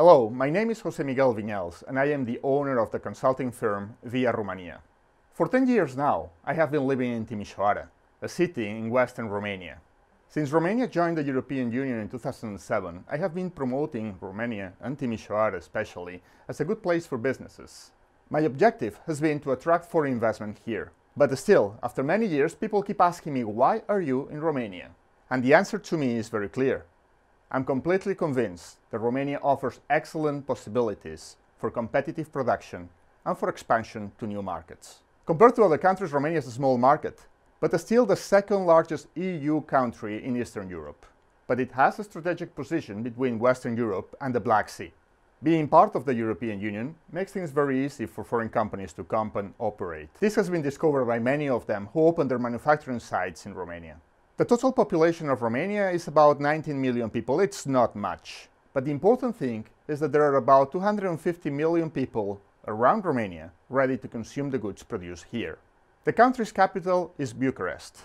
Hello, my name is Jose Miguel Viñals, and I am the owner of the consulting firm Via Romania. For 10 years now, I have been living in Timisoara, a city in western Romania. Since Romania joined the European Union in 2007, I have been promoting Romania and Timisoara especially as a good place for businesses. My objective has been to attract foreign investment here. But still, after many years, people keep asking me, why are you in Romania? And the answer to me is very clear. I'm completely convinced that Romania offers excellent possibilities for competitive production and for expansion to new markets. Compared to other countries, Romania is a small market, but is still the second largest EU country in Eastern Europe. But it has a strategic position between Western Europe and the Black Sea. Being part of the European Union makes things very easy for foreign companies to come and operate. This has been discovered by many of them who opened their manufacturing sites in Romania. The total population of Romania is about 19 million people. It's not much. But the important thing is that there are about 250 million people around Romania ready to consume the goods produced here. The country's capital is Bucharest.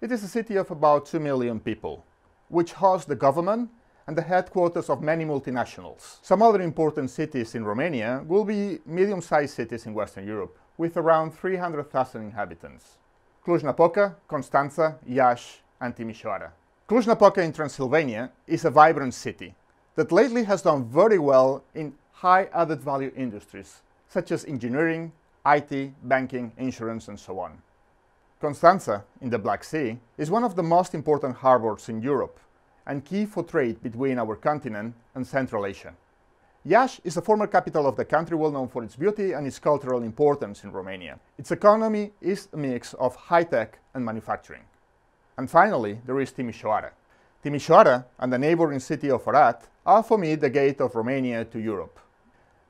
It is a city of about 2 million people, which hosts the government and the headquarters of many multinationals. Some other important cities in Romania will be medium-sized cities in Western Europe, with around 300,000 inhabitants. Cluj-Napoca, Constanza, Iași, and Timisoara. Cluj-Napoca in Transylvania is a vibrant city that lately has done very well in high added value industries, such as engineering, IT, banking, insurance, and so on. Constanza, in the Black Sea, is one of the most important harbors in Europe and key for trade between our continent and Central Asia. Iași is the former capital of the country well known for its beauty and its cultural importance in Romania. Its economy is a mix of high-tech and manufacturing. And finally, there is Timisoara. Timisoara and the neighboring city of Orat are for me the gate of Romania to Europe.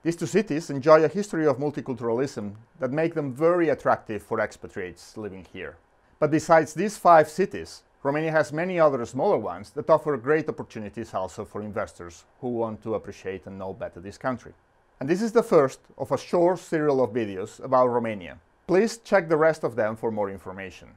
These two cities enjoy a history of multiculturalism that make them very attractive for expatriates living here. But besides these five cities, Romania has many other smaller ones that offer great opportunities also for investors who want to appreciate and know better this country. And this is the first of a short serial of videos about Romania. Please check the rest of them for more information.